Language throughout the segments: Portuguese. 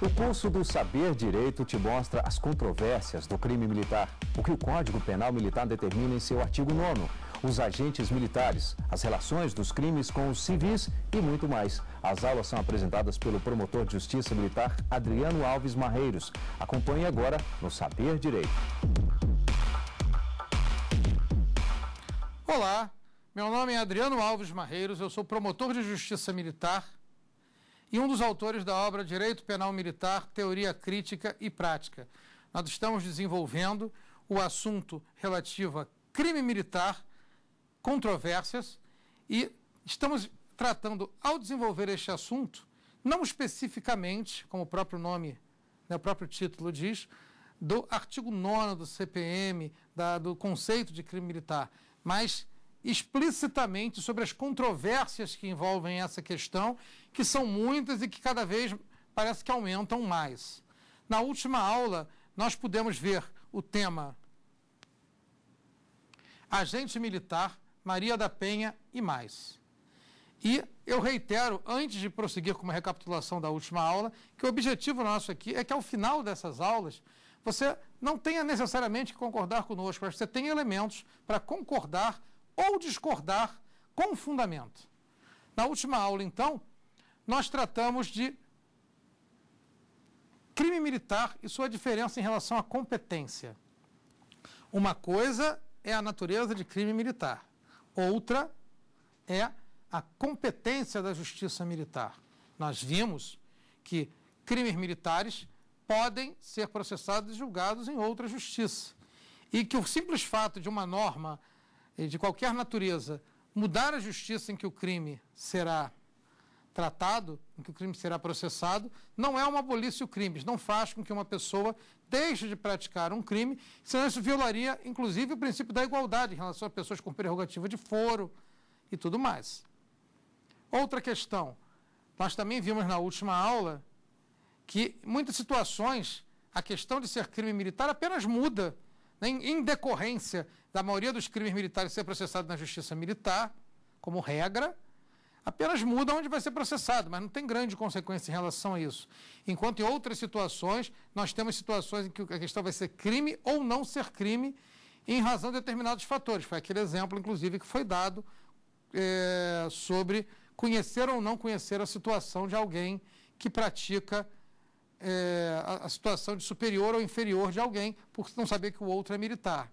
O curso do Saber Direito te mostra as controvérsias do crime militar, o que o Código Penal Militar determina em seu artigo 9, os agentes militares, as relações dos crimes com os civis e muito mais. As aulas são apresentadas pelo promotor de justiça militar Adriano Alves Marreiros. Acompanhe agora no Saber Direito. Olá, meu nome é Adriano Alves Marreiros, eu sou promotor de justiça militar e um dos autores da obra Direito Penal Militar, Teoria Crítica e Prática. Nós estamos desenvolvendo o assunto relativo a crime militar, controvérsias, e estamos tratando, ao desenvolver este assunto, não especificamente, como o próprio nome, né, o próprio título diz, do artigo 9 do CPM, da, do conceito de crime militar, mas explicitamente sobre as controvérsias que envolvem essa questão que são muitas e que cada vez parece que aumentam mais. Na última aula, nós pudemos ver o tema Agente Militar, Maria da Penha e mais. E eu reitero, antes de prosseguir com uma recapitulação da última aula, que o objetivo nosso aqui é que ao final dessas aulas você não tenha necessariamente que concordar conosco, mas você tenha elementos para concordar ou discordar com fundamento. Na última aula, então, nós tratamos de crime militar e sua diferença em relação à competência. Uma coisa é a natureza de crime militar, outra é a competência da justiça militar. Nós vimos que crimes militares podem ser processados e julgados em outra justiça. E que o simples fato de uma norma eh, de qualquer natureza mudar a justiça em que o crime será tratado, em que o crime será processado, não é uma de crimes, não faz com que uma pessoa deixe de praticar um crime, senão isso violaria, inclusive, o princípio da igualdade em relação a pessoas com prerrogativa de foro e tudo mais. Outra questão, nós também vimos na última aula que, em muitas situações, a questão de ser crime militar apenas muda, né, em decorrência da maioria dos crimes militares ser processado na justiça militar, como regra, apenas muda onde vai ser processado, mas não tem grande consequência em relação a isso. Enquanto em outras situações, nós temos situações em que a questão vai ser crime ou não ser crime em razão de determinados fatores. Foi aquele exemplo, inclusive, que foi dado é, sobre conhecer ou não conhecer a situação de alguém que pratica é, a, a situação de superior ou inferior de alguém, porque não saber que o outro é militar.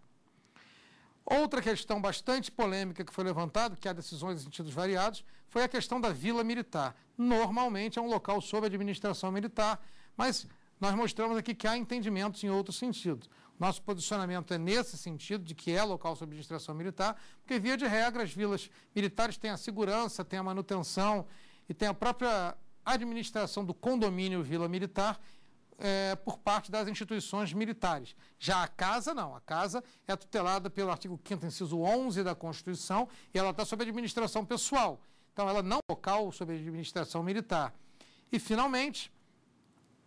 Outra questão bastante polêmica que foi levantada, que há decisões em sentidos variados, foi a questão da vila militar. Normalmente é um local sob administração militar, mas nós mostramos aqui que há entendimentos em outros sentidos. Nosso posicionamento é nesse sentido, de que é local sob administração militar, porque, via de regra, as vilas militares têm a segurança, têm a manutenção e têm a própria administração do condomínio Vila Militar é, por parte das instituições militares. Já a Casa, não. A Casa é tutelada pelo artigo 5, inciso 11 da Constituição, e ela está sob administração pessoal. Então, ela não é local sob administração militar. E, finalmente,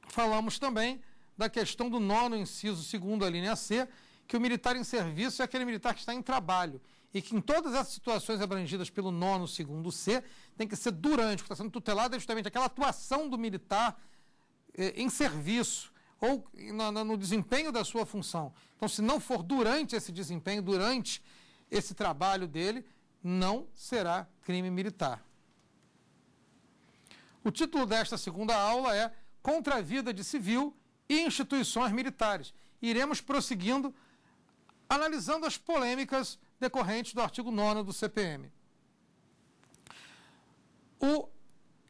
falamos também da questão do nono inciso, segundo a linha C, que o militar em serviço é aquele militar que está em trabalho e que em todas essas situações abrangidas pelo nono, segundo C, tem que ser durante, que está sendo tutelada é justamente aquela atuação do militar eh, em serviço ou no desempenho da sua função. Então, se não for durante esse desempenho, durante esse trabalho dele, não será crime militar. O título desta segunda aula é Contra a Vida de Civil e Instituições Militares. Iremos prosseguindo analisando as polêmicas decorrentes do artigo 9 do CPM. O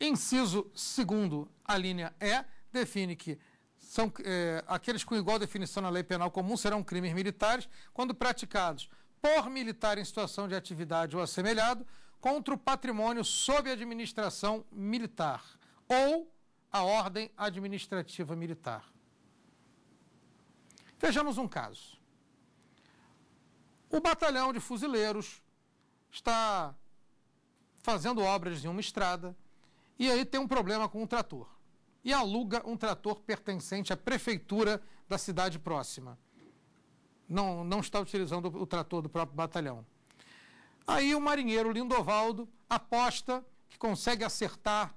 inciso 2, a linha E, define que são é, aqueles com igual definição na lei penal comum serão crimes militares quando praticados por militar em situação de atividade ou assemelhado contra o patrimônio sob administração militar ou a ordem administrativa militar. Vejamos um caso. O batalhão de fuzileiros está fazendo obras em uma estrada e aí tem um problema com um trator e aluga um trator pertencente à prefeitura da cidade próxima. Não, não está utilizando o trator do próprio batalhão. Aí o marinheiro Lindovaldo aposta que consegue acertar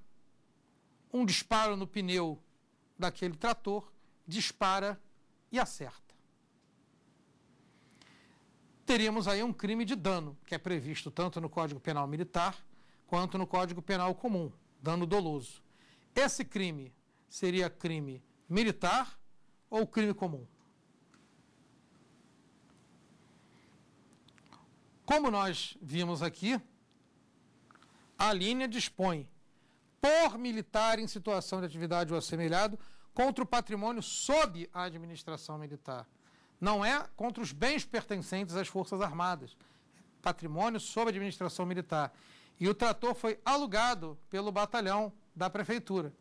um disparo no pneu daquele trator, dispara e acerta. Teríamos aí um crime de dano, que é previsto tanto no Código Penal Militar quanto no Código Penal Comum, dano doloso. Esse crime seria crime militar ou crime comum? Como nós vimos aqui, a linha dispõe por militar em situação de atividade ou assemelhado contra o patrimônio sob a administração militar. Não é contra os bens pertencentes às Forças Armadas. Patrimônio sob administração militar. E o trator foi alugado pelo batalhão da prefeitura.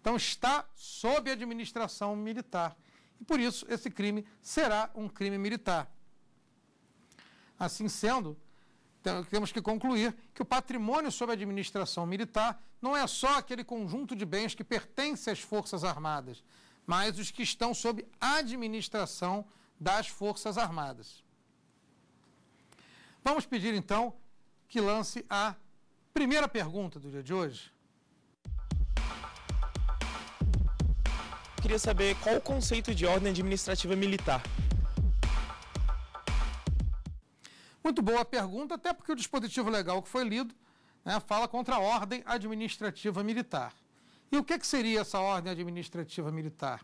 Então está sob administração militar. E por isso esse crime será um crime militar. Assim sendo, temos que concluir que o patrimônio sob administração militar não é só aquele conjunto de bens que pertence às Forças Armadas, mas os que estão sob administração das Forças Armadas. Vamos pedir então que lance a primeira pergunta do dia de hoje. Queria saber qual o conceito de ordem administrativa militar. Muito boa pergunta, até porque o dispositivo legal que foi lido né, fala contra a ordem administrativa militar. E o que, que seria essa ordem administrativa militar?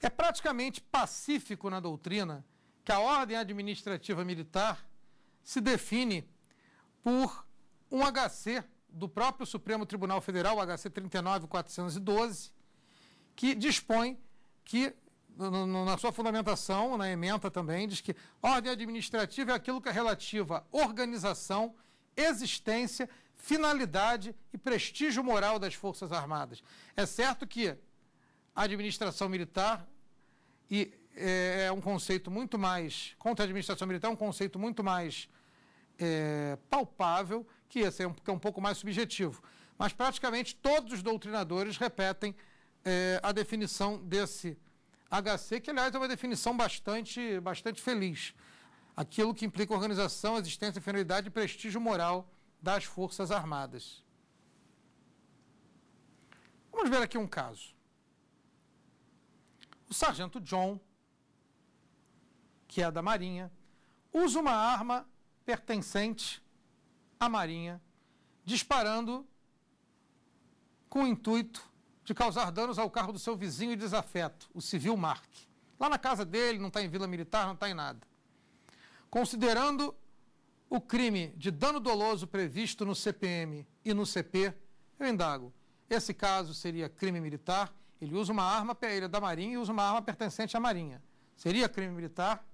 É praticamente pacífico na doutrina que a ordem administrativa militar se define por um HC do próprio Supremo Tribunal Federal, HC 39412, que dispõe que, na sua fundamentação, na ementa também, diz que ordem administrativa é aquilo que é relativa à organização, existência, finalidade e prestígio moral das Forças Armadas. É certo que a administração militar e é, é um conceito muito mais, contra a administração militar, é um conceito muito mais é, palpável que esse é um, que é um pouco mais subjetivo. Mas praticamente todos os doutrinadores repetem é, a definição desse HC, que aliás é uma definição bastante, bastante feliz. Aquilo que implica organização, existência, finalidade e prestígio moral das Forças Armadas. Vamos ver aqui um caso. O sargento John, que é da Marinha, usa uma arma pertencente a Marinha, disparando com o intuito de causar danos ao carro do seu vizinho e desafeto, o civil Mark. Lá na casa dele, não está em Vila Militar, não está em nada. Considerando o crime de dano doloso previsto no CPM e no CP, eu indago. Esse caso seria crime militar. Ele usa uma arma, ele é da Marinha e usa uma arma pertencente à Marinha. Seria crime militar?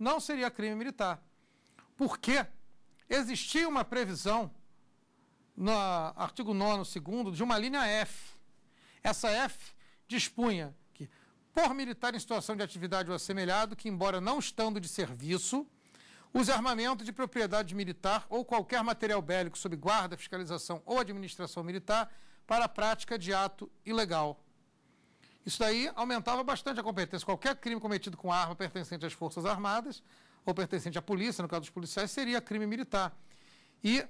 não seria crime militar. Porque existia uma previsão no artigo 9, segundo, de uma linha F. Essa F dispunha que, por militar em situação de atividade ou assemelhado, que, embora não estando de serviço, use armamento de propriedade militar ou qualquer material bélico sob guarda, fiscalização ou administração militar para a prática de ato ilegal. Isso daí aumentava bastante a competência. Qualquer crime cometido com arma pertencente às Forças Armadas ou pertencente à polícia, no caso dos policiais, seria crime militar. E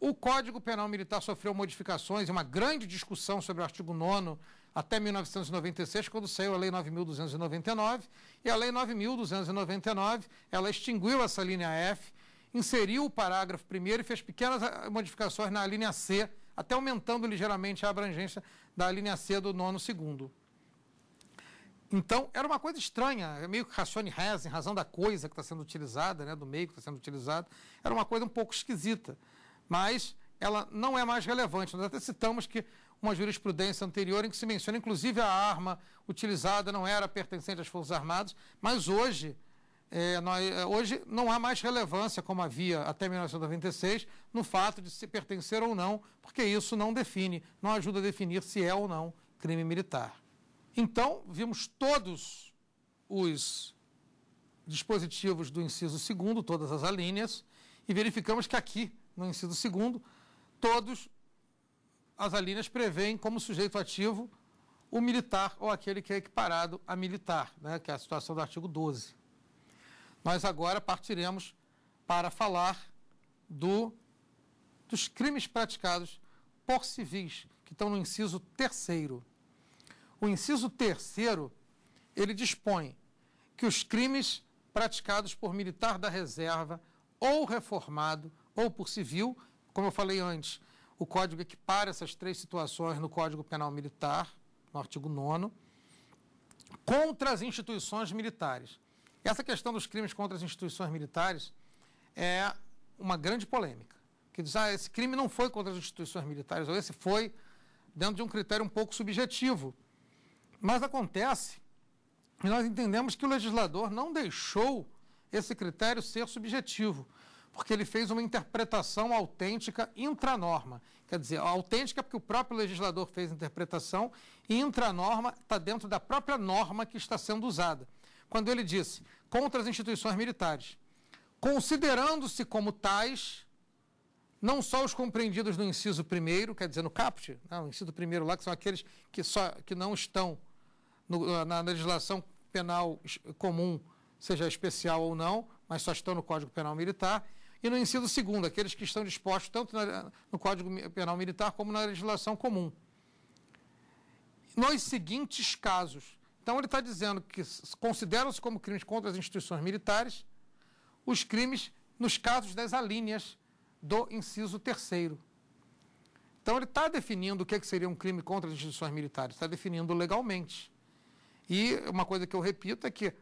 o Código Penal Militar sofreu modificações e uma grande discussão sobre o artigo 9 até 1996, quando saiu a Lei 9.299. E a Lei 9.299, ela extinguiu essa linha F, inseriu o parágrafo primeiro e fez pequenas ah, modificações na linha C, até aumentando ligeiramente a abrangência da linha C do nono segundo. Então, era uma coisa estranha, é meio que racione res, em razão da coisa que está sendo utilizada, né, do meio que está sendo utilizado, era uma coisa um pouco esquisita. Mas ela não é mais relevante. Nós até citamos que uma jurisprudência anterior em que se menciona, inclusive, a arma utilizada não era pertencente às Forças Armadas, mas hoje, é, nós, é, hoje não há mais relevância, como havia até 1996, no fato de se pertencer ou não, porque isso não define, não ajuda a definir se é ou não crime militar. Então, vimos todos os dispositivos do inciso segundo, todas as alíneas, e verificamos que aqui, no inciso segundo, todos as alíneas prevêem como sujeito ativo o militar ou aquele que é equiparado a militar, né, que é a situação do artigo 12. Nós agora partiremos para falar do, dos crimes praticados por civis, que estão no inciso terceiro. O inciso terceiro, ele dispõe que os crimes praticados por militar da reserva ou reformado ou por civil, como eu falei antes, o código equipara essas três situações no Código Penal Militar, no artigo 9 contra as instituições militares. Essa questão dos crimes contra as instituições militares é uma grande polêmica. Que diz, ah, esse crime não foi contra as instituições militares, ou esse foi dentro de um critério um pouco subjetivo. Mas acontece que nós entendemos que o legislador não deixou esse critério ser subjetivo, porque ele fez uma interpretação autêntica intranorma. Quer dizer, autêntica porque o próprio legislador fez a interpretação e intranorma está dentro da própria norma que está sendo usada. Quando ele disse contra as instituições militares, considerando-se como tais não só os compreendidos no inciso primeiro, quer dizer, no caput, no né, inciso primeiro lá, que são aqueles que, só, que não estão no, na legislação penal comum, seja especial ou não, mas só estão no Código Penal Militar, e no inciso segundo, aqueles que estão dispostos tanto na, no Código Penal Militar como na legislação comum. Nos seguintes casos. Então, ele está dizendo que consideram-se como crimes contra as instituições militares os crimes nos casos das alíneas do inciso terceiro. Então, ele está definindo o que, é que seria um crime contra as instituições militares, está definindo legalmente. E uma coisa que eu repito é que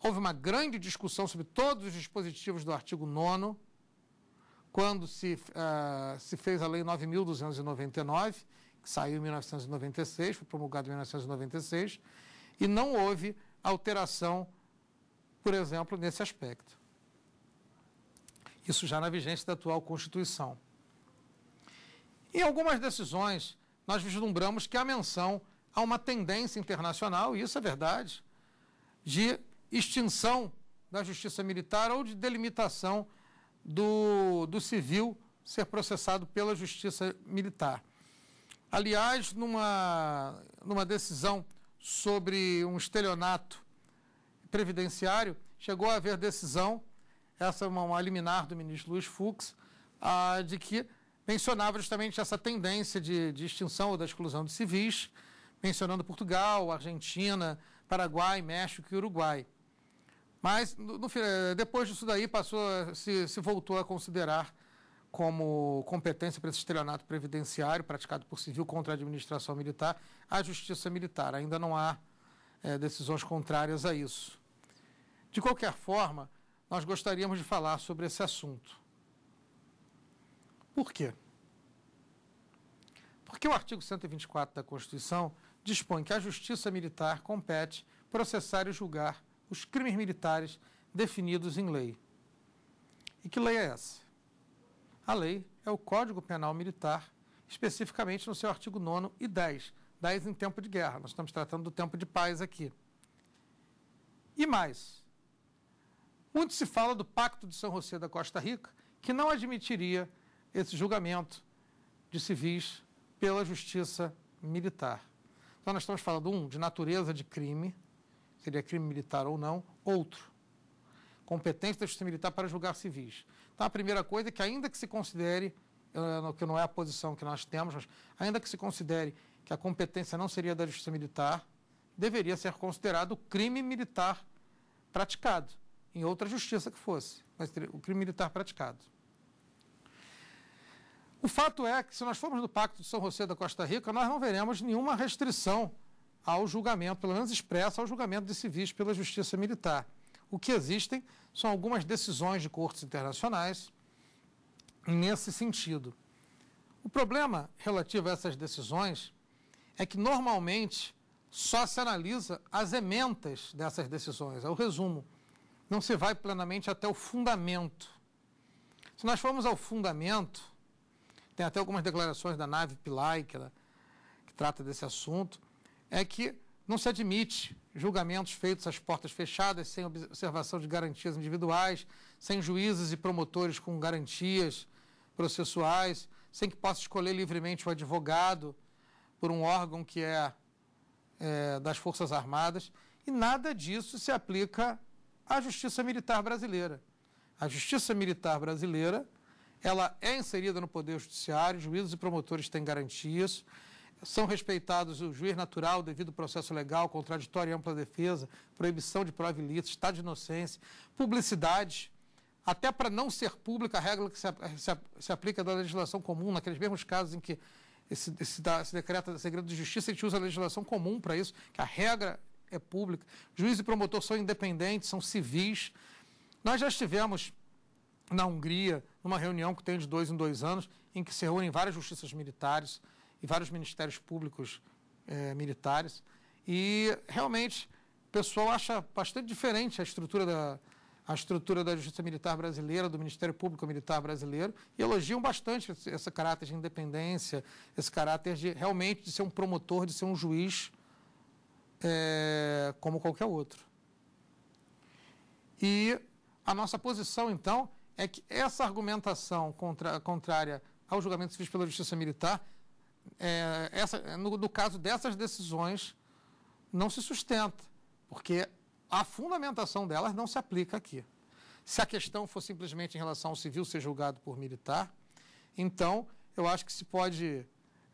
houve uma grande discussão sobre todos os dispositivos do artigo 9 quando se, uh, se fez a Lei 9.299, que saiu em 1996, foi promulgada em 1996, e não houve alteração, por exemplo, nesse aspecto. Isso já na vigência da atual Constituição. Em algumas decisões, nós vislumbramos que a menção há uma tendência internacional, e isso é verdade, de extinção da justiça militar ou de delimitação do, do civil ser processado pela justiça militar. Aliás, numa, numa decisão sobre um estelionato previdenciário, chegou a haver decisão, essa é uma, uma liminar do ministro Luiz Fux, de que mencionava justamente essa tendência de, de extinção ou da exclusão de civis, mencionando Portugal, Argentina, Paraguai, México e Uruguai. Mas no, no, eh, depois disso daí passou, se, se voltou a considerar como competência para esse estelionato previdenciário praticado por civil contra a administração militar, a justiça militar. Ainda não há é, decisões contrárias a isso. De qualquer forma, nós gostaríamos de falar sobre esse assunto. Por quê? Porque o artigo 124 da Constituição dispõe que a Justiça Militar compete processar e julgar os crimes militares definidos em lei. E que lei é essa? A lei é o Código Penal Militar, especificamente no seu artigo 9 e 10. 10 em tempo de guerra, nós estamos tratando do tempo de paz aqui. E mais, muito se fala do Pacto de São José da Costa Rica, que não admitiria esse julgamento de civis pela justiça militar. Então, nós estamos falando, um, de natureza de crime, seria crime militar ou não, outro, competência da justiça militar para julgar civis. Então, a primeira coisa é que, ainda que se considere, eh, que não é a posição que nós temos, mas ainda que se considere que a competência não seria da justiça militar, deveria ser considerado crime militar praticado, em outra justiça que fosse, mas o crime militar praticado. O fato é que, se nós formos no Pacto de São José da Costa Rica, nós não veremos nenhuma restrição ao julgamento, pelo menos expressa, ao julgamento de civis pela Justiça Militar. O que existem são algumas decisões de cortes internacionais nesse sentido. O problema relativo a essas decisões é que, normalmente, só se analisa as ementas dessas decisões, é o resumo. Não se vai plenamente até o fundamento. Se nós formos ao fundamento, tem até algumas declarações da nave Pillai, que, que trata desse assunto, é que não se admite julgamentos feitos às portas fechadas, sem observação de garantias individuais, sem juízes e promotores com garantias processuais, sem que possa escolher livremente o advogado por um órgão que é, é das Forças Armadas. E nada disso se aplica à Justiça Militar Brasileira. A Justiça Militar Brasileira ela é inserida no Poder Judiciário, juízes e promotores têm garantias, são respeitados o juiz natural, o devido processo legal, contraditório e ampla defesa, proibição de prova ilícita, estado de inocência, publicidade, até para não ser pública, a regra que se, se, se aplica da legislação comum, naqueles mesmos casos em que esse, esse, esse decreto de segredo de justiça, a gente usa a legislação comum para isso, que a regra é pública. Juiz e promotor são independentes, são civis. Nós já estivemos na Hungria, numa reunião que tem de dois em dois anos, em que se reúnem várias justiças militares e vários ministérios públicos eh, militares. E realmente o pessoal acha bastante diferente a estrutura da a estrutura da Justiça Militar Brasileira, do Ministério Público Militar Brasileiro, e elogiam bastante esse, esse caráter de independência, esse caráter de realmente de ser um promotor, de ser um juiz eh, como qualquer outro. E a nossa posição, então, é que essa argumentação contra, contrária ao julgamento civil pela Justiça Militar, é, essa, no, no caso dessas decisões, não se sustenta, porque a fundamentação delas não se aplica aqui. Se a questão for simplesmente em relação ao civil ser julgado por militar, então eu acho que se pode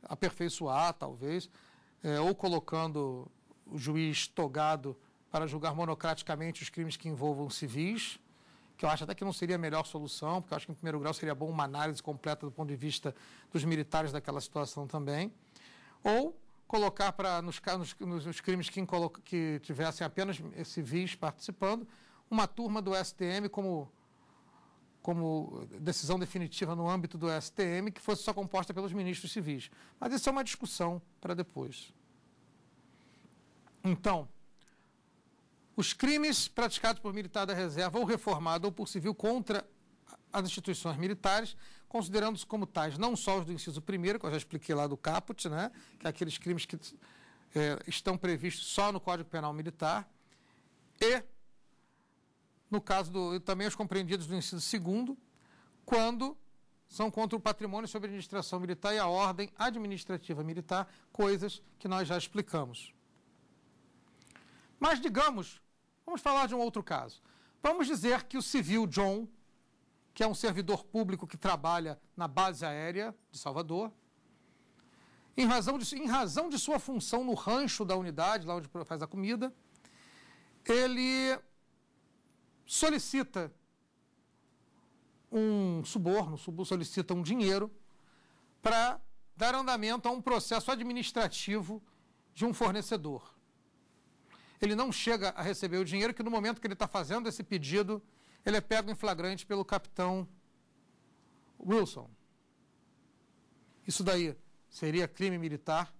aperfeiçoar, talvez, é, ou colocando o juiz togado para julgar monocraticamente os crimes que envolvam civis, que eu acho até que não seria a melhor solução, porque eu acho que em primeiro grau seria bom uma análise completa do ponto de vista dos militares daquela situação também, ou colocar para nos, nos, nos, crimes que, que tivessem apenas civis participando, uma turma do STM como como decisão definitiva no âmbito do STM, que fosse só composta pelos ministros civis. Mas isso é uma discussão para depois. Então, os crimes praticados por militar da reserva ou reformado ou por civil contra as instituições militares, considerando-se como tais não só os do inciso primeiro, que eu já expliquei lá do caput, né, que é aqueles crimes que é, estão previstos só no Código Penal Militar, e, no caso do, também os compreendidos do inciso segundo, quando são contra o patrimônio sobre a administração militar e a ordem administrativa militar, coisas que nós já explicamos. Mas digamos Vamos falar de um outro caso. Vamos dizer que o civil John, que é um servidor público que trabalha na base aérea de Salvador, em razão de, em razão de sua função no rancho da unidade, lá onde faz a comida, ele solicita um suborno, solicita um dinheiro para dar andamento a um processo administrativo de um fornecedor ele não chega a receber o dinheiro, que no momento que ele está fazendo esse pedido, ele é pego em flagrante pelo capitão Wilson. Isso daí seria crime militar.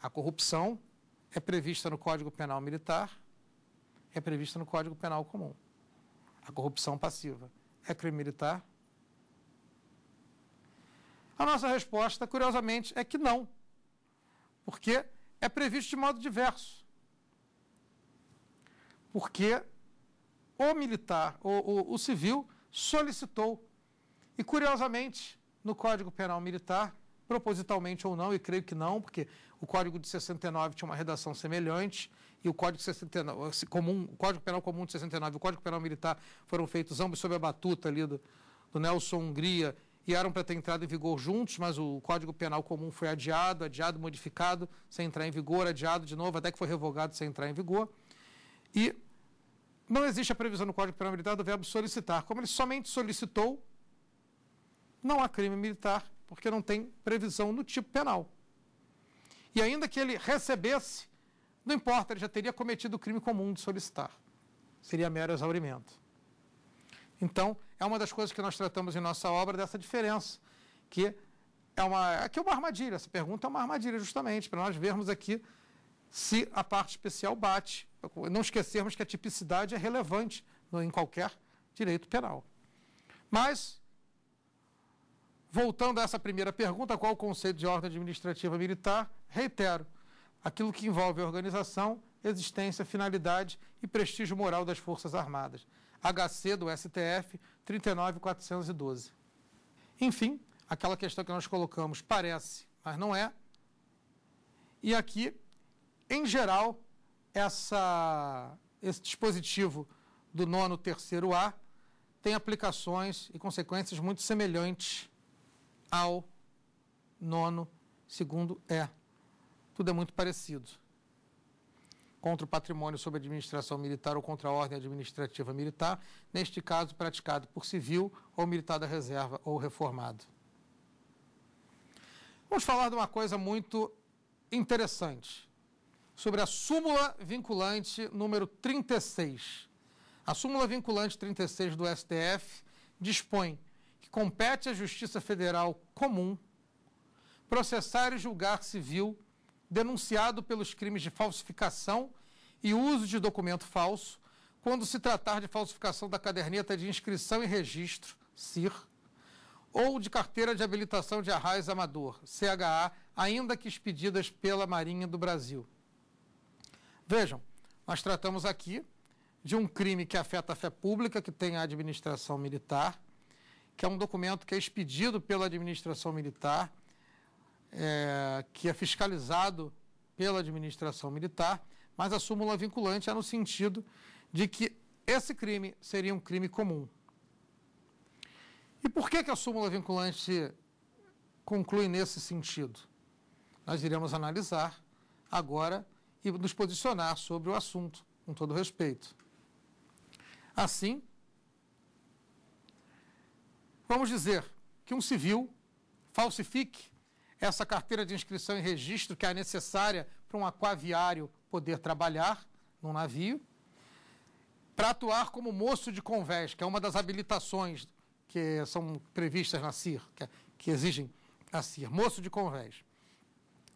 A corrupção é prevista no Código Penal Militar, é prevista no Código Penal Comum. A corrupção passiva é crime militar? A nossa resposta, curiosamente, é que não, porque é previsto de modo diverso porque o militar, o, o, o civil, solicitou. E, curiosamente, no Código Penal Militar, propositalmente ou não, e creio que não, porque o Código de 69 tinha uma redação semelhante e o Código, 69, comum, o Código Penal Comum de 69 e o Código Penal Militar foram feitos ambos sob a batuta ali do, do Nelson Hungria e eram para ter entrado em vigor juntos, mas o Código Penal Comum foi adiado, adiado, modificado, sem entrar em vigor, adiado de novo, até que foi revogado sem entrar em vigor. E não existe a previsão no Código Penal Militar do verbo solicitar. Como ele somente solicitou, não há crime militar, porque não tem previsão no tipo penal. E ainda que ele recebesse, não importa, ele já teria cometido o crime comum de solicitar. Seria mero exaurimento. Então, é uma das coisas que nós tratamos em nossa obra dessa diferença, que é uma, aqui é, é uma armadilha, essa pergunta é uma armadilha justamente, para nós vermos aqui se a parte especial bate não esquecermos que a tipicidade é relevante em qualquer direito penal. Mas, voltando a essa primeira pergunta, qual o conceito de ordem administrativa militar? Reitero, aquilo que envolve organização, existência, finalidade e prestígio moral das Forças Armadas. HC do STF 39412. Enfim, aquela questão que nós colocamos parece, mas não é. E aqui, em geral, essa, esse dispositivo do nono terceiro A tem aplicações e consequências muito semelhantes ao nono segundo E. Tudo é muito parecido. Contra o patrimônio sob administração militar ou contra a ordem administrativa militar, neste caso praticado por civil ou militar da reserva ou reformado. Vamos falar de uma coisa muito interessante sobre a súmula vinculante número 36. A súmula vinculante 36 do STF dispõe que compete à Justiça Federal Comum processar e julgar civil denunciado pelos crimes de falsificação e uso de documento falso quando se tratar de falsificação da caderneta de inscrição e registro, CIR, ou de carteira de habilitação de arraiz amador, CHA, ainda que expedidas pela Marinha do Brasil. Vejam, nós tratamos aqui de um crime que afeta a fé pública, que tem a administração militar, que é um documento que é expedido pela administração militar, é, que é fiscalizado pela administração militar, mas a súmula vinculante é no sentido de que esse crime seria um crime comum. E por que, que a súmula vinculante conclui nesse sentido? Nós iremos analisar agora e nos posicionar sobre o assunto, com todo respeito. Assim, vamos dizer que um civil falsifique essa carteira de inscrição e registro que é necessária para um aquaviário poder trabalhar num navio, para atuar como moço de convés, que é uma das habilitações que são previstas na CIR, que, é, que exigem a CIR, moço de convés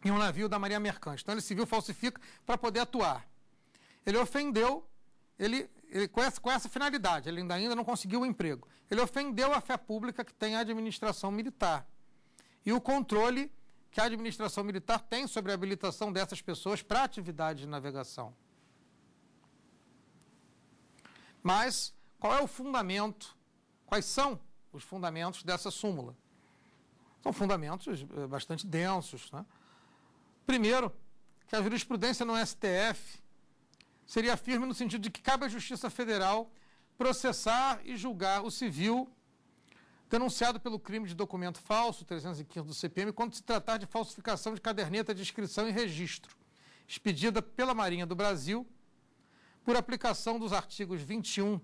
em um navio da Marinha Mercante. Então ele se viu falsifica para poder atuar. Ele ofendeu, ele, ele com, essa, com, essa, finalidade, ele ainda, ainda não conseguiu o emprego. Ele ofendeu a fé pública que tem a administração militar e o controle que a administração militar tem sobre a habilitação dessas pessoas para atividade de navegação. Mas qual é o fundamento? Quais são os fundamentos dessa súmula? São fundamentos eh, bastante densos, né? Primeiro, que a jurisprudência no STF seria firme no sentido de que cabe à Justiça Federal processar e julgar o civil denunciado pelo crime de documento falso, 315 do CPM, quando se tratar de falsificação de caderneta de inscrição e registro, expedida pela Marinha do Brasil por aplicação dos artigos 21,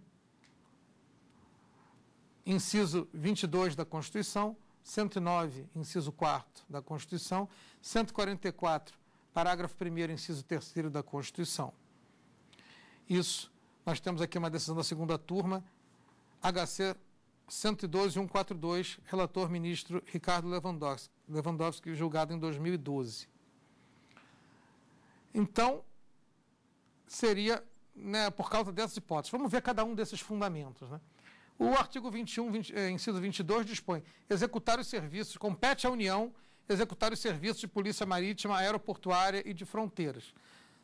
inciso 22 da Constituição, 109, inciso 4 da Constituição 144, parágrafo 1, inciso 3 da Constituição. Isso, nós temos aqui uma decisão da segunda turma, HC 112.142, relator ministro Ricardo Lewandowski, Lewandowski, julgado em 2012. Então, seria né, por causa dessas hipóteses. Vamos ver cada um desses fundamentos. Né? O artigo 21, 20, eh, inciso 22, dispõe: executar os serviços compete à União executar os serviços de polícia marítima, aeroportuária e de fronteiras.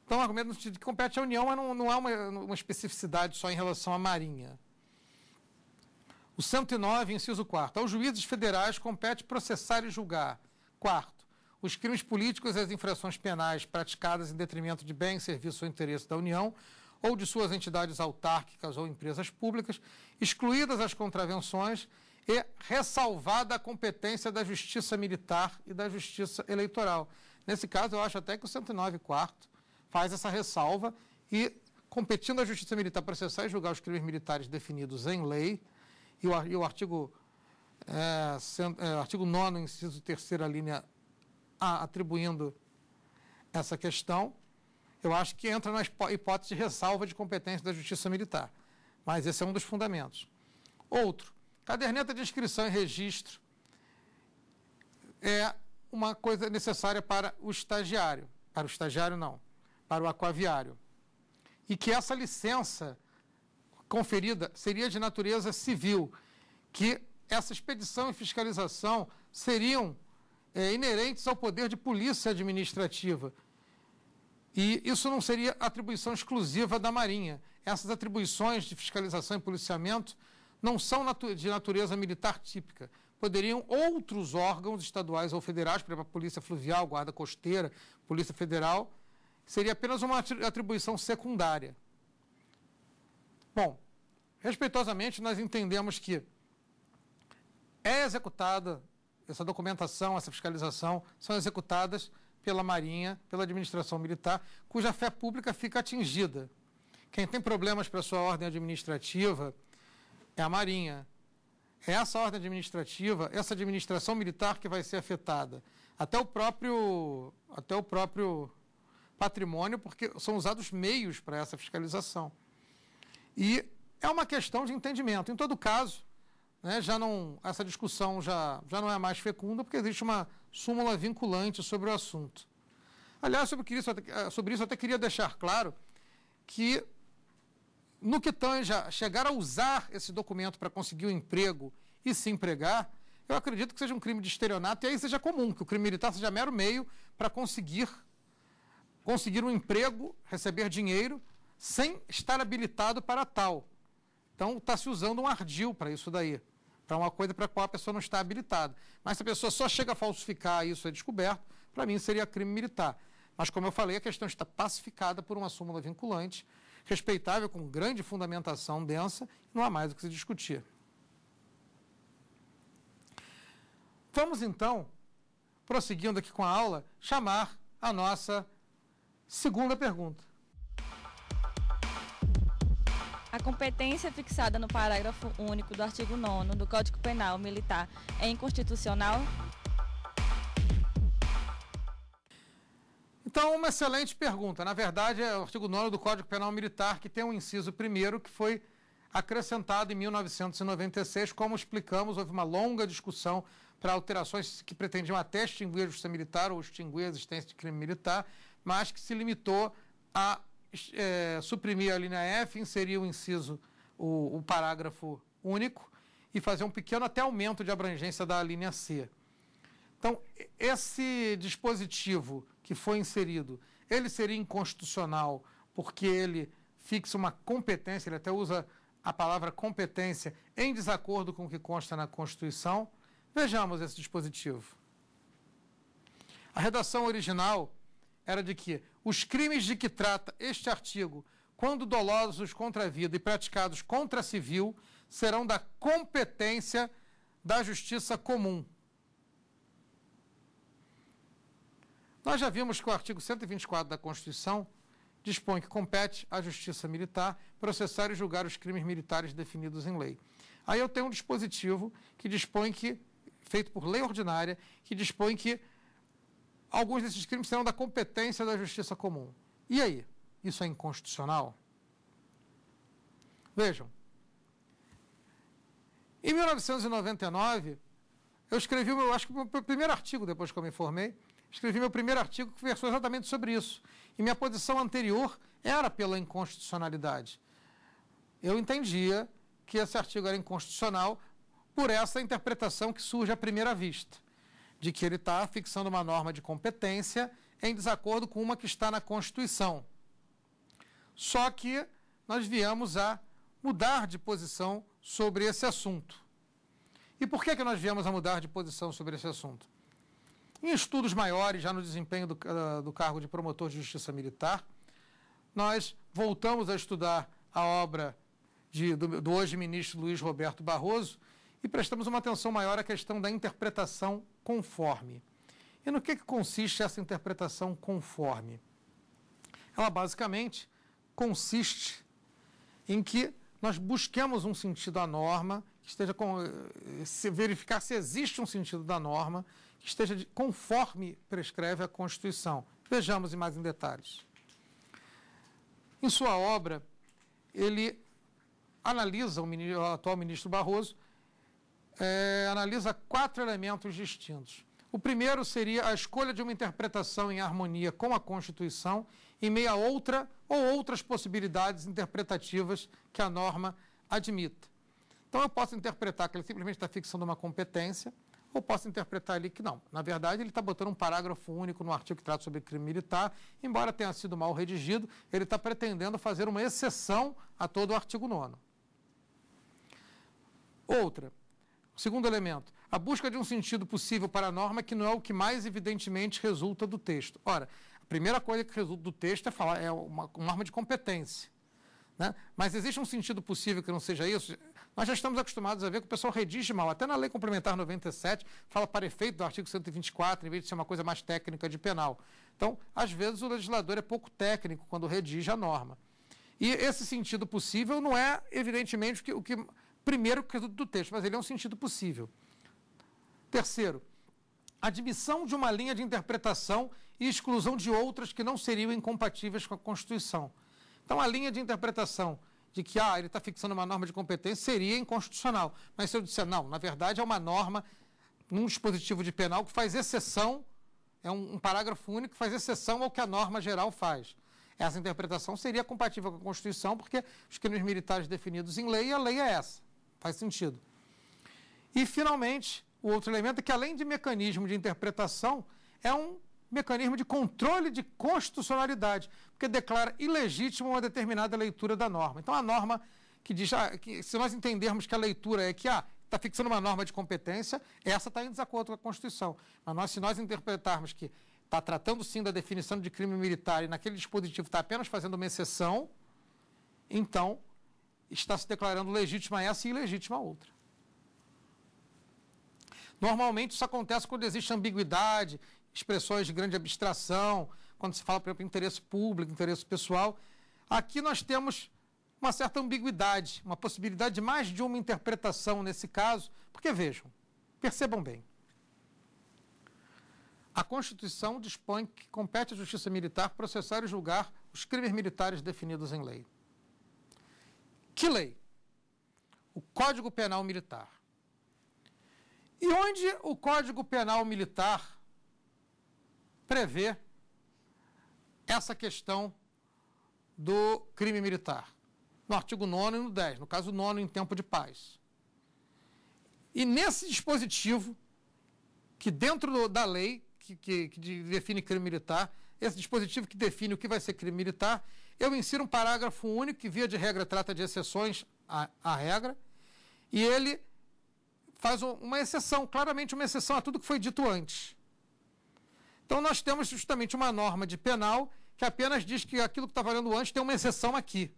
Então, o argumento no sentido que compete à União, mas não, não há uma, uma especificidade só em relação à Marinha. O 109, inciso 4. Aos juízes federais compete processar e julgar. Quarto, os crimes políticos e as infrações penais praticadas em detrimento de bens, serviços ou interesse da União ou de suas entidades autárquicas ou empresas públicas, excluídas as contravenções e ressalvada a competência da Justiça Militar e da Justiça Eleitoral. Nesse caso, eu acho até que o 109 quarto faz essa ressalva e, competindo a Justiça Militar processar e julgar os crimes militares definidos em lei, e o, e o artigo, é, é, artigo 9, inciso 3, linha A, atribuindo essa questão, eu acho que entra na hipótese de ressalva de competência da Justiça Militar. Mas esse é um dos fundamentos. Outro, Caderneta de inscrição e registro é uma coisa necessária para o estagiário. Para o estagiário, não. Para o aquaviário. E que essa licença conferida seria de natureza civil, que essa expedição e fiscalização seriam é, inerentes ao poder de polícia administrativa. E isso não seria atribuição exclusiva da Marinha. Essas atribuições de fiscalização e policiamento não são natu de natureza militar típica. Poderiam outros órgãos estaduais ou federais, por exemplo, a Polícia Fluvial, Guarda Costeira, Polícia Federal, seria apenas uma atribuição secundária. Bom, respeitosamente, nós entendemos que é executada essa documentação, essa fiscalização, são executadas pela Marinha, pela administração militar, cuja fé pública fica atingida. Quem tem problemas para sua ordem administrativa, é a Marinha. É essa ordem administrativa, essa administração militar que vai ser afetada. Até o próprio, até o próprio patrimônio, porque são usados meios para essa fiscalização. E é uma questão de entendimento. Em todo caso, né, já não, essa discussão já, já não é mais fecunda, porque existe uma súmula vinculante sobre o assunto. Aliás, sobre isso, sobre isso eu até queria deixar claro que no que tanja chegar a usar esse documento para conseguir um emprego e se empregar, eu acredito que seja um crime de estelionato e aí seja comum, que o crime militar seja mero meio para conseguir conseguir um emprego, receber dinheiro, sem estar habilitado para tal. Então está se usando um ardil para isso daí, para uma coisa para a qual a pessoa não está habilitada. Mas se a pessoa só chega a falsificar e isso é descoberto, para mim seria crime militar. Mas como eu falei, a questão está pacificada por uma súmula vinculante respeitável, com grande fundamentação densa, não há mais o que se discutir. Vamos então, prosseguindo aqui com a aula, chamar a nossa segunda pergunta. A competência fixada no parágrafo único do artigo 9 do Código Penal Militar é inconstitucional? Então, uma excelente pergunta. Na verdade, é o artigo 9 do Código Penal Militar, que tem um inciso primeiro que foi acrescentado em 1996. Como explicamos, houve uma longa discussão para alterações que pretendiam até extinguir a justiça militar ou extinguir a existência de crime militar, mas que se limitou a é, suprimir a linha F, inserir o inciso, o, o parágrafo único e fazer um pequeno até aumento de abrangência da linha C. Então, esse dispositivo que foi inserido, ele seria inconstitucional porque ele fixa uma competência, ele até usa a palavra competência em desacordo com o que consta na Constituição. Vejamos esse dispositivo. A redação original era de que os crimes de que trata este artigo, quando dolosos contra a vida e praticados contra a civil, serão da competência da justiça comum. Nós já vimos que o artigo 124 da Constituição dispõe que compete à Justiça Militar processar e julgar os crimes militares definidos em lei. Aí eu tenho um dispositivo que dispõe que, feito por lei ordinária, que dispõe que alguns desses crimes serão da competência da Justiça Comum. E aí? Isso é inconstitucional? Vejam. Em 1999, eu escrevi, eu acho que o meu primeiro artigo depois que eu me formei, escrevi meu primeiro artigo que versou exatamente sobre isso. E minha posição anterior era pela inconstitucionalidade. Eu entendia que esse artigo era inconstitucional por essa interpretação que surge à primeira vista, de que ele está fixando uma norma de competência em desacordo com uma que está na Constituição. Só que nós viemos a mudar de posição sobre esse assunto. E por que, que nós viemos a mudar de posição sobre esse assunto? Em estudos maiores, já no desempenho do, do cargo de promotor de justiça militar, nós voltamos a estudar a obra de, do, do hoje ministro Luiz Roberto Barroso e prestamos uma atenção maior à questão da interpretação conforme. E no que, que consiste essa interpretação conforme? Ela basicamente consiste em que nós busquemos um sentido da norma, que esteja com, eh, se verificar se existe um sentido da norma que esteja de, conforme prescreve a Constituição. Vejamos em mais em detalhes. Em sua obra, ele analisa, o, ministro, o atual ministro Barroso, é, analisa quatro elementos distintos. O primeiro seria a escolha de uma interpretação em harmonia com a Constituição, em meio a outra ou outras possibilidades interpretativas que a norma admita. Então, eu posso interpretar que ele simplesmente está fixando uma competência, ou posso interpretar ali que não. Na verdade, ele está botando um parágrafo único no artigo que trata sobre crime militar, embora tenha sido mal redigido, ele está pretendendo fazer uma exceção a todo o artigo 9. Outra, segundo elemento, a busca de um sentido possível para a norma que não é o que mais evidentemente resulta do texto. Ora, a primeira coisa que resulta do texto é, falar, é uma norma de competência. Né? Mas existe um sentido possível que não seja isso? Nós já estamos acostumados a ver que o pessoal redige mal. Até na Lei Complementar 97, fala para efeito do artigo 124, em vez de ser uma coisa mais técnica de penal. Então, às vezes, o legislador é pouco técnico quando redige a norma. E esse sentido possível não é, evidentemente, o que, o que primeiro do texto, mas ele é um sentido possível. Terceiro, admissão de uma linha de interpretação e exclusão de outras que não seriam incompatíveis com a Constituição. Então, a linha de interpretação de que ah, ele está fixando uma norma de competência seria inconstitucional. Mas se eu disser, não, na verdade é uma norma num dispositivo de penal que faz exceção, é um, um parágrafo único que faz exceção ao que a norma geral faz. Essa interpretação seria compatível com a Constituição, porque os crimes militares definidos em lei, a lei é essa. Faz sentido. E, finalmente, o outro elemento é que, além de mecanismo de interpretação, é um mecanismo de controle de constitucionalidade, porque declara ilegítima uma determinada leitura da norma. Então, a norma que diz, ah, que, se nós entendermos que a leitura é que ah, está fixando uma norma de competência, essa está em desacordo com a Constituição. Mas nós, se nós interpretarmos que está tratando sim da definição de crime militar e naquele dispositivo está apenas fazendo uma exceção, então está se declarando legítima essa e ilegítima outra. Normalmente isso acontece quando existe ambiguidade, expressões de grande abstração, quando se fala, por exemplo, interesse público, interesse pessoal. Aqui nós temos uma certa ambiguidade, uma possibilidade de mais de uma interpretação nesse caso, porque vejam, percebam bem. A Constituição dispõe que compete à Justiça Militar processar e julgar os crimes militares definidos em lei. Que lei? O Código Penal Militar. E onde o Código Penal Militar prever essa questão do crime militar. No artigo 9 e no 10, no caso 9 em tempo de paz. E nesse dispositivo, que dentro do, da lei que, que, que define crime militar, esse dispositivo que define o que vai ser crime militar, eu insiro um parágrafo único que, via de regra, trata de exceções à, à regra, e ele faz uma exceção, claramente uma exceção a tudo que foi dito antes. Então nós temos justamente uma norma de penal que apenas diz que aquilo que está valendo antes tem uma exceção aqui.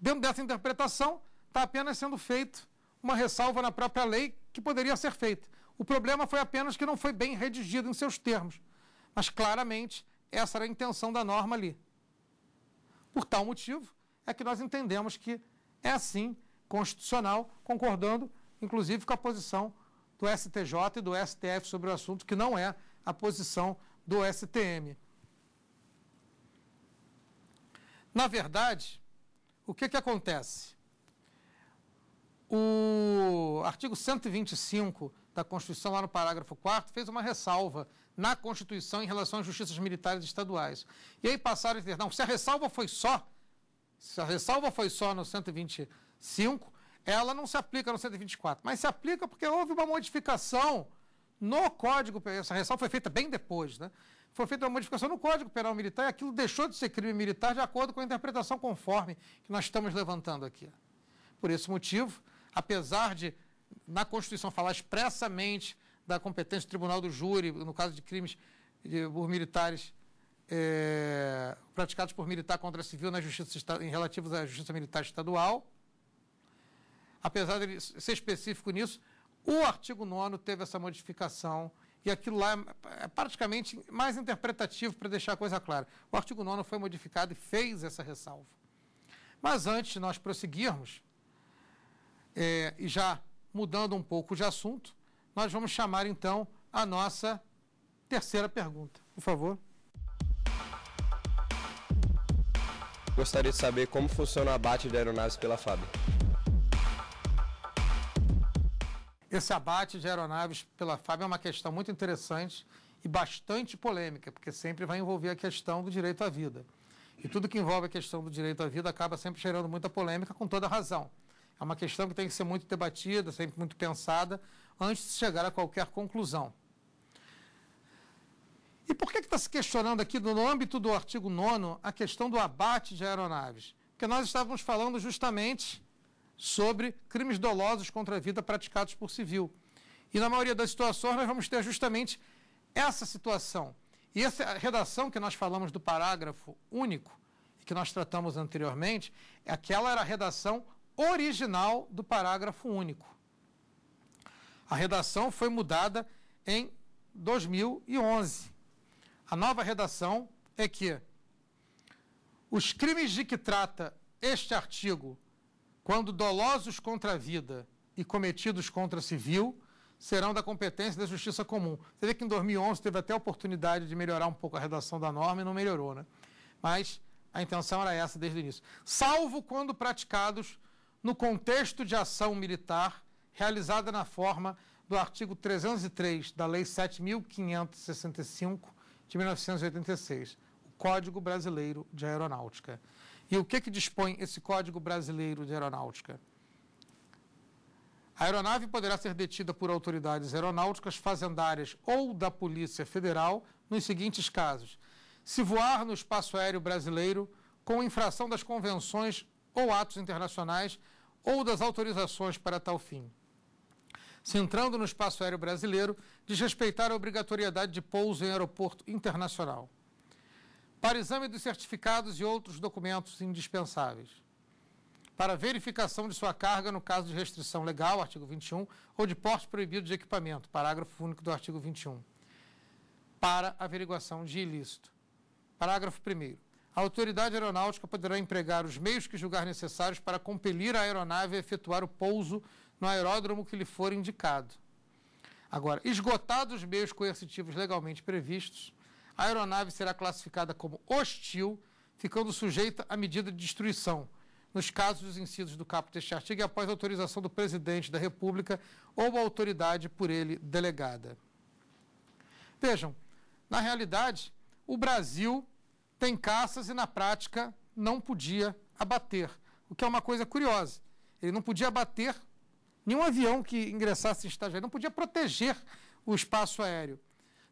Dentro dessa interpretação, está apenas sendo feito uma ressalva na própria lei que poderia ser feita. O problema foi apenas que não foi bem redigido em seus termos. Mas claramente essa era a intenção da norma ali. Por tal motivo, é que nós entendemos que é assim constitucional, concordando inclusive com a posição do STJ e do STF sobre o assunto, que não é a posição do STM. Na verdade, o que, que acontece? O artigo 125 da Constituição, lá no parágrafo 4, fez uma ressalva na Constituição em relação às justiças militares estaduais. E aí passaram a dizer, não, se a ressalva foi só, se a ressalva foi só no 125, ela não se aplica no 124, mas se aplica porque houve uma modificação no Código, essa ressalva foi feita bem depois, né? Foi feita uma modificação no Código Penal Militar e aquilo deixou de ser crime militar de acordo com a interpretação conforme que nós estamos levantando aqui. Por esse motivo, apesar de na Constituição falar expressamente da competência do Tribunal do Júri, no caso de crimes de, por militares é, praticados por militar contra civil na justiça, em relativos à justiça militar estadual, apesar de ser específico nisso, o artigo 9 teve essa modificação e aquilo lá é, é praticamente mais interpretativo para deixar a coisa clara. O artigo 9 foi modificado e fez essa ressalva. Mas antes de nós prosseguirmos, é, e já mudando um pouco de assunto, nós vamos chamar então a nossa terceira pergunta. Por favor. Gostaria de saber como funciona o abate de aeronaves pela FAB. Esse abate de aeronaves pela FAB é uma questão muito interessante e bastante polêmica, porque sempre vai envolver a questão do direito à vida. E tudo que envolve a questão do direito à vida acaba sempre gerando muita polêmica, com toda razão. É uma questão que tem que ser muito debatida, sempre muito pensada, antes de chegar a qualquer conclusão. E por que está que tá se questionando aqui, no âmbito do artigo 9, a questão do abate de aeronaves? Porque nós estávamos falando justamente sobre crimes dolosos contra a vida praticados por civil. E na maioria das situações nós vamos ter justamente essa situação. E essa redação que nós falamos do parágrafo único, que nós tratamos anteriormente, é aquela era a redação original do parágrafo único. A redação foi mudada em 2011. A nova redação é que os crimes de que trata este artigo quando dolosos contra a vida e cometidos contra civil serão da competência da Justiça Comum. Você vê que em 2011 teve até a oportunidade de melhorar um pouco a redação da norma e não melhorou, né? Mas a intenção era essa desde o início. Salvo quando praticados no contexto de ação militar realizada na forma do artigo 303 da Lei 7565 de 1986, o Código Brasileiro de Aeronáutica. E o que, que dispõe esse Código Brasileiro de Aeronáutica? A aeronave poderá ser detida por autoridades aeronáuticas, fazendárias ou da Polícia Federal nos seguintes casos: se voar no espaço aéreo brasileiro com infração das convenções ou atos internacionais ou das autorizações para tal fim. Se entrando no espaço aéreo brasileiro, desrespeitar a obrigatoriedade de pouso em aeroporto internacional para exame dos certificados e outros documentos indispensáveis, para verificação de sua carga no caso de restrição legal, artigo 21, ou de porte proibido de equipamento, parágrafo único do artigo 21, para averiguação de ilícito. Parágrafo 1 a autoridade aeronáutica poderá empregar os meios que julgar necessários para compelir a aeronave a efetuar o pouso no aeródromo que lhe for indicado. Agora, esgotados os meios coercitivos legalmente previstos, a aeronave será classificada como hostil, ficando sujeita à medida de destruição, nos casos dos incisos do caput deste artigo e é após autorização do presidente da República ou autoridade por ele delegada. Vejam, na realidade, o Brasil tem caças e, na prática, não podia abater, o que é uma coisa curiosa. Ele não podia abater nenhum avião que ingressasse em estágio, não podia proteger o espaço aéreo.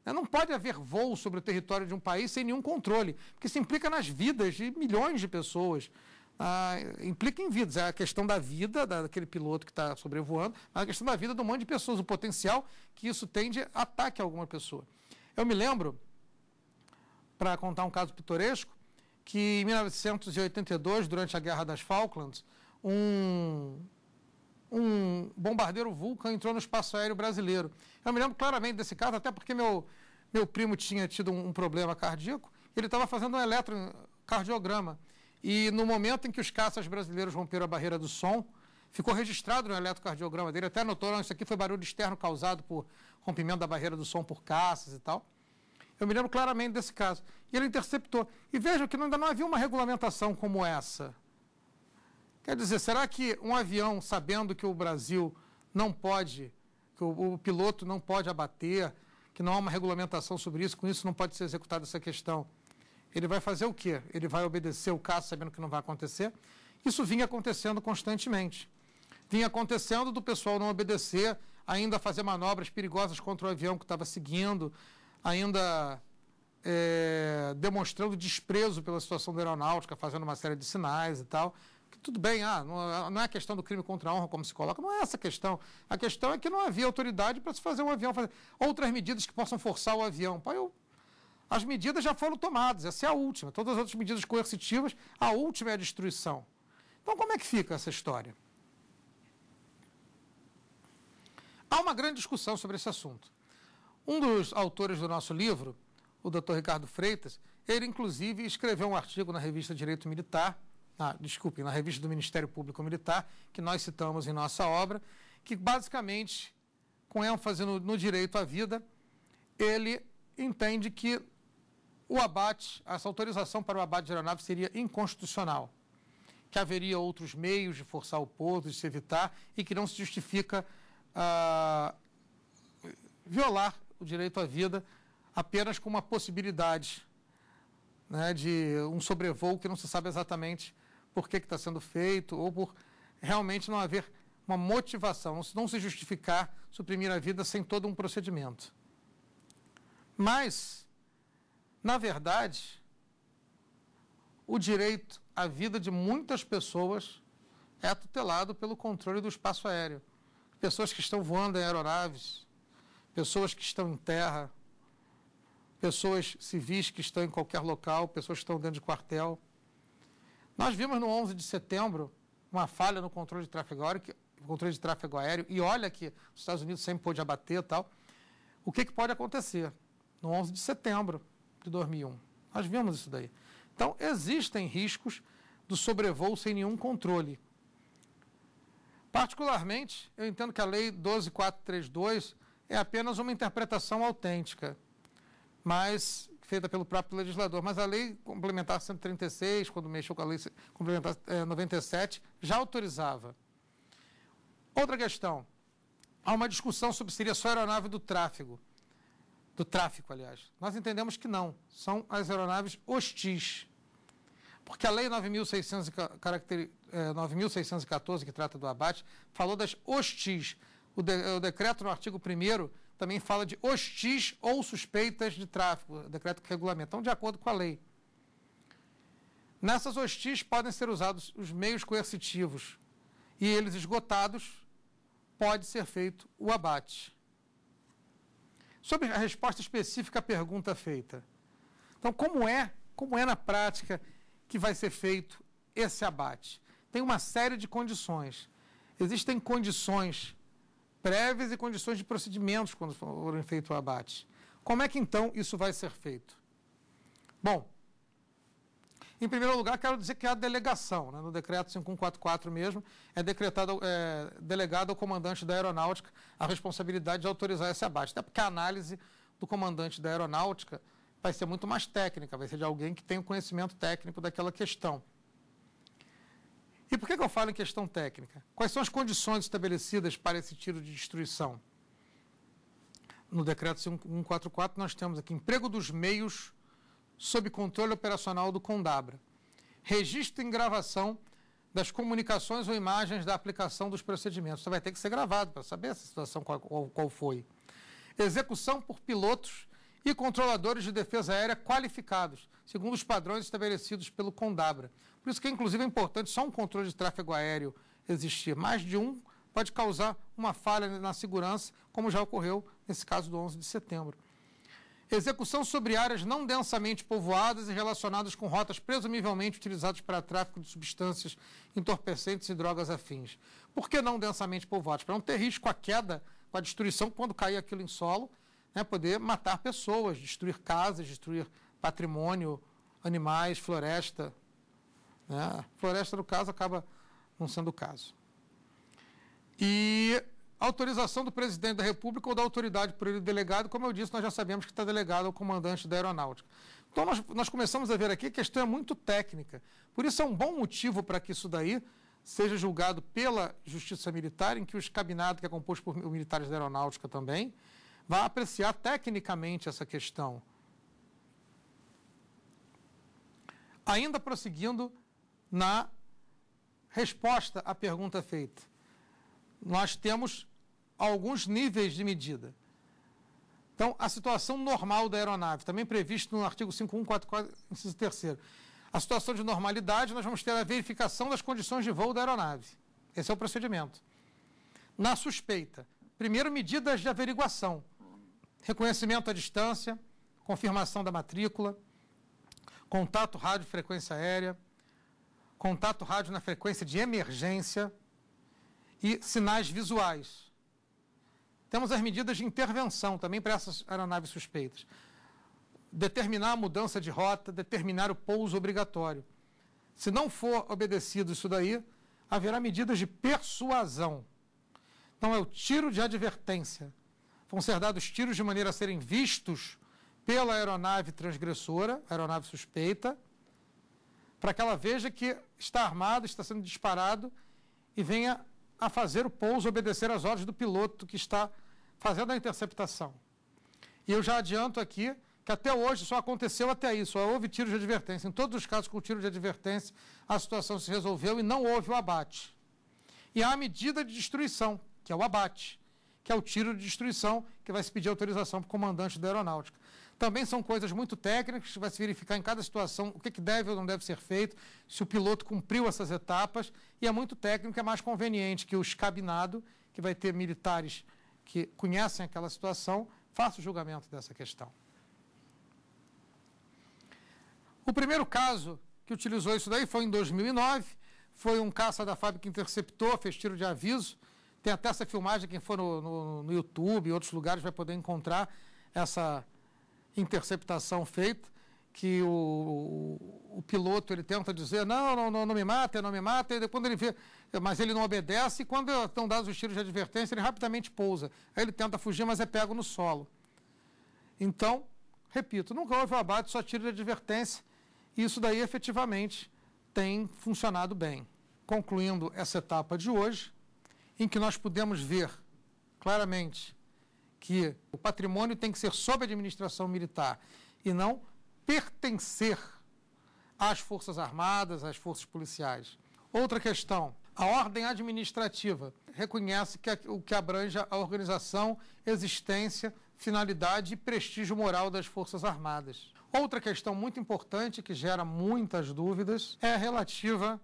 Né? Não pode haver voo sobre o território de um país sem nenhum controle, porque isso implica nas vidas de milhões de pessoas. Ah, implica em vidas. É a questão da vida daquele piloto que está sobrevoando, mas a questão da vida de um monte de pessoas, o potencial que isso tem de ataque a alguma pessoa. Eu me lembro, para contar um caso pitoresco, que em 1982, durante a Guerra das Falklands, um um bombardeiro Vulcan entrou no espaço aéreo brasileiro. Eu me lembro claramente desse caso, até porque meu, meu primo tinha tido um, um problema cardíaco, ele estava fazendo um eletrocardiograma. E no momento em que os caças brasileiros romperam a barreira do som, ficou registrado no eletrocardiograma dele, até notou, isso aqui foi barulho externo causado por rompimento da barreira do som por caças e tal. Eu me lembro claramente desse caso. E ele interceptou. E vejam que ainda não havia uma regulamentação como essa Quer dizer, será que um avião, sabendo que o Brasil não pode, que o, o piloto não pode abater, que não há uma regulamentação sobre isso, com isso não pode ser executada essa questão, ele vai fazer o quê? Ele vai obedecer o caso sabendo que não vai acontecer? Isso vinha acontecendo constantemente. Vinha acontecendo do pessoal não obedecer, ainda fazer manobras perigosas contra o avião que estava seguindo, ainda é, demonstrando desprezo pela situação da aeronáutica, fazendo uma série de sinais e tal tudo bem, ah, não, ah, não é questão do crime contra a honra como se coloca, não é essa a questão. A questão é que não havia autoridade para se fazer um avião, fazer outras medidas que possam forçar o avião. Pai, eu, as medidas já foram tomadas, essa é a última. Todas as outras medidas coercitivas, a última é a destruição. Então, como é que fica essa história? Há uma grande discussão sobre esse assunto. Um dos autores do nosso livro, o Dr. Ricardo Freitas, ele inclusive escreveu um artigo na revista Direito Militar na, desculpem, na revista do Ministério Público Militar, que nós citamos em nossa obra, que basicamente, com ênfase no, no direito à vida, ele entende que o abate, essa autorização para o abate de aeronave seria inconstitucional, que haveria outros meios de forçar o porto, de se evitar, e que não se justifica ah, violar o direito à vida apenas com uma possibilidade né, de um sobrevoo que não se sabe exatamente por que está sendo feito, ou por realmente não haver uma motivação, não se, não se justificar suprimir a vida sem todo um procedimento. Mas, na verdade, o direito à vida de muitas pessoas é tutelado pelo controle do espaço aéreo. Pessoas que estão voando em aeronaves, pessoas que estão em terra, pessoas civis que estão em qualquer local, pessoas que estão dentro de quartel. Nós vimos no 11 de setembro uma falha no controle de tráfego aéreo, controle de tráfego aéreo e olha que os Estados Unidos sempre pôde abater e tal. O que, que pode acontecer no 11 de setembro de 2001? Nós vimos isso daí. Então, existem riscos do sobrevoo sem nenhum controle. Particularmente, eu entendo que a Lei 12432 é apenas uma interpretação autêntica, mas feita pelo próprio legislador, mas a lei complementar 136, quando mexeu com a lei complementar é, eh, 97, já autorizava. Outra questão, há uma discussão sobre se seria só aeronave do tráfego, do tráfico, aliás. Nós entendemos que não, são as aeronaves hostis. Porque a Lei 9.614, eh, que trata do abate, falou das hostis. O, de, o decreto no artigo 1 também fala de hostis ou suspeitas de tráfico, decreto que regulamenta. Então, de acordo com a lei. Nessas hostis podem ser usados os meios coercitivos e eles esgotados, pode ser feito o abate. Sobre a resposta específica à pergunta feita. Então, como é, como é na prática que vai ser feito esse abate? Tem uma série de condições. Existem condições prévias e condições de procedimentos quando forem feito o abate. Como é que então isso vai ser feito? Bom, em primeiro lugar, quero dizer que há delegação, né? no decreto 5144 mesmo, é, decretado, é delegado ao comandante da aeronáutica a responsabilidade de autorizar esse abate. Até porque a análise do comandante da aeronáutica vai ser muito mais técnica, vai ser de alguém que tem o conhecimento técnico daquela questão. E por que, eu falo em questão técnica? Quais são as condições estabelecidas para esse tiro de destruição? No decreto 144, nós temos aqui emprego dos meios sob controle operacional do Condabra. Registro em gravação das comunicações ou imagens da aplicação dos procedimentos. Você vai ter que ser gravado para saber essa situação qual, qual foi. Execução por pilotos e controladores de defesa aérea qualificados, segundo os padrões estabelecidos pelo Condabra. Por isso que, inclusive, é importante só um controle de tráfego aéreo existir. Mais de um pode causar uma falha na segurança, como já ocorreu nesse caso do 11 de setembro. Execução sobre áreas não densamente povoadas e relacionadas com rotas presumivelmente utilizadas para tráfico de substâncias entorpecentes e drogas afins. Por que não densamente povoadas? Para não ter risco à queda, à destruição, quando cair aquilo em solo, né, poder matar pessoas, destruir casas, destruir patrimônio, animais, floresta, né? A floresta do caso acaba não sendo o caso. E autorização do presidente da República ou da autoridade por ele delegado, como eu disse, nós já sabemos que está delegado ao comandante da aeronáutica. Então, nós, nós começamos a ver aqui que a questão é muito técnica. Por isso, é um bom motivo para que isso daí seja julgado pela Justiça Militar, em que o escabinado, que é composto por militares da aeronáutica também, vai apreciar tecnicamente essa questão. Ainda prosseguindo na resposta à pergunta feita. Nós temos alguns níveis de medida. Então, a situação normal da aeronave, também previsto no artigo 5144, inciso 3 A situação de normalidade, nós vamos ter a verificação das condições de voo da aeronave. Esse é o procedimento. Na suspeita, primeiro medidas de averiguação. Reconhecimento à distância, confirmação da matrícula, contato rádio frequência aérea, contato rádio na frequência de emergência e sinais visuais. Temos as medidas de intervenção também para essas aeronaves suspeitas. Determinar a mudança de rota, determinar o pouso obrigatório. Se não for obedecido isso daí, haverá medidas de persuasão. Então é o tiro de advertência. Vão ser dados tiros de maneira a serem vistos pela aeronave transgressora, aeronave suspeita, para que ela veja que está armado, está sendo disparado e venha a fazer o pouso, obedecer às ordens do piloto que está fazendo a interceptação. E eu já adianto aqui que até hoje só aconteceu até isso, só houve tiro de advertência. Em todos os casos com tiro de advertência, a situação se resolveu e não houve o abate. E há a medida de destruição, que é o abate, que é o tiro de destruição, que vai se pedir autorização para o comandante da aeronáutica. Também são coisas muito técnicas, vai se verificar em cada situação o que, que deve ou não deve ser feito, se o piloto cumpriu essas etapas, e é muito técnico, é mais conveniente que o escabinado, que vai ter militares que conhecem aquela situação, faça o julgamento dessa questão. O primeiro caso que utilizou isso daí foi em 2009, foi um caça da FAB que interceptou, fez tiro de aviso. Tem até essa filmagem, quem for no, no, no YouTube e outros lugares vai poder encontrar essa, interceptação feita, que o, o, piloto ele tenta dizer, não, não, não, não me mata, não me mata, e quando ele vê, mas ele não obedece, e quando estão dados os tiros de advertência, ele rapidamente pousa. Aí ele tenta fugir, mas é pego no solo. Então, repito, nunca houve um abate, só tiro de advertência, e isso daí efetivamente tem funcionado bem. Concluindo essa etapa de hoje, em que nós podemos ver claramente que o patrimônio tem que ser sob administração militar e não pertencer às Forças Armadas, às Forças Policiais. Outra questão, a ordem administrativa reconhece que o que abrange a organização, existência, finalidade e prestígio moral das Forças Armadas. Outra questão muito importante que gera muitas dúvidas é relativa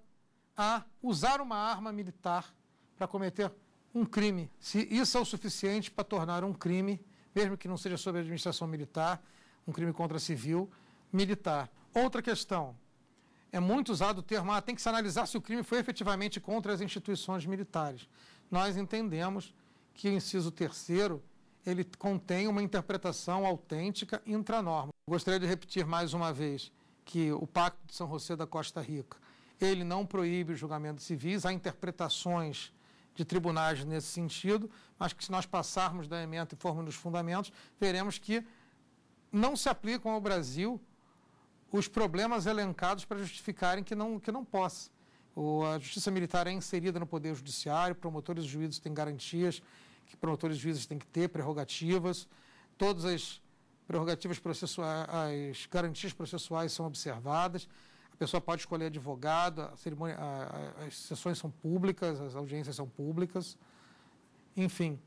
a usar uma arma militar para cometer um crime, se isso é o suficiente para tornar um crime, mesmo que não seja sobre a administração militar, um crime contra civil, militar. Outra questão, é muito usado o termo, ah, tem que se analisar se o crime foi efetivamente contra as instituições militares. Nós entendemos que o inciso terceiro, ele contém uma interpretação autêntica intranorma. Gostaria de repetir mais uma vez que o Pacto de São José da Costa Rica, ele não proíbe os julgamentos civis, há interpretações de tribunais nesse sentido, mas que se nós passarmos da emenda e formos nos fundamentos, veremos que não se aplicam ao Brasil os problemas elencados para justificarem que não, que não possa. O, a justiça militar é inserida no Poder Judiciário, promotores e juízes têm garantias que promotores e juízes têm que ter, prerrogativas, todas as prerrogativas processuais, as garantias processuais são observadas. A pessoa pode escolher advogado, a cerimônia, a, a, as sessões são públicas, as audiências são públicas, enfim.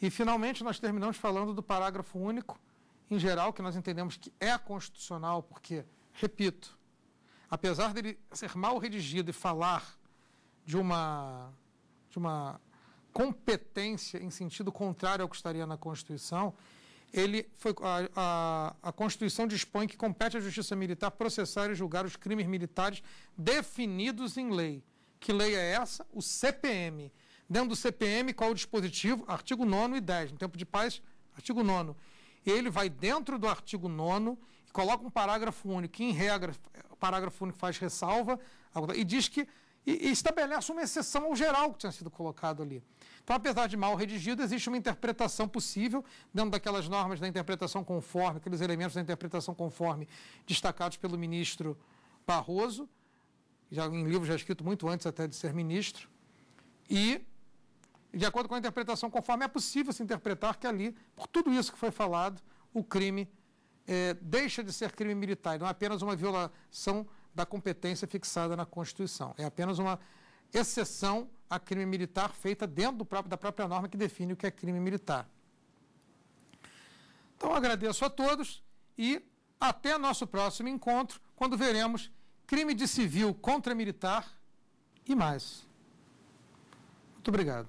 E, finalmente, nós terminamos falando do parágrafo único, em geral, que nós entendemos que é constitucional, porque, repito, apesar dele ser mal redigido e falar de uma, de uma competência em sentido contrário ao que estaria na Constituição, ele foi a, a, a, Constituição dispõe que compete à Justiça Militar processar e julgar os crimes militares definidos em lei. Que lei é essa? O CPM. Dentro do CPM, qual o dispositivo? Artigo 9 e 10. No tempo de paz, artigo 9. Ele vai dentro do artigo 9 e coloca um parágrafo único, que em regra, o parágrafo único faz ressalva, e diz que e, e estabelece uma exceção ao geral que tinha sido colocado ali. Então, apesar de mal redigido, existe uma interpretação possível, dentro daquelas normas da interpretação conforme, aqueles elementos da interpretação conforme destacados pelo ministro Barroso, já em livro já escrito muito antes até de ser ministro, e, de acordo com a interpretação conforme, é possível se interpretar que ali, por tudo isso que foi falado, o crime é, deixa de ser crime militar, não é apenas uma violação da competência fixada na Constituição. É apenas uma exceção a crime militar feita dentro próprio, da própria norma que define o que é crime militar. Então agradeço a todos e até nosso próximo encontro, quando veremos crime de civil contra militar e mais. Muito obrigado.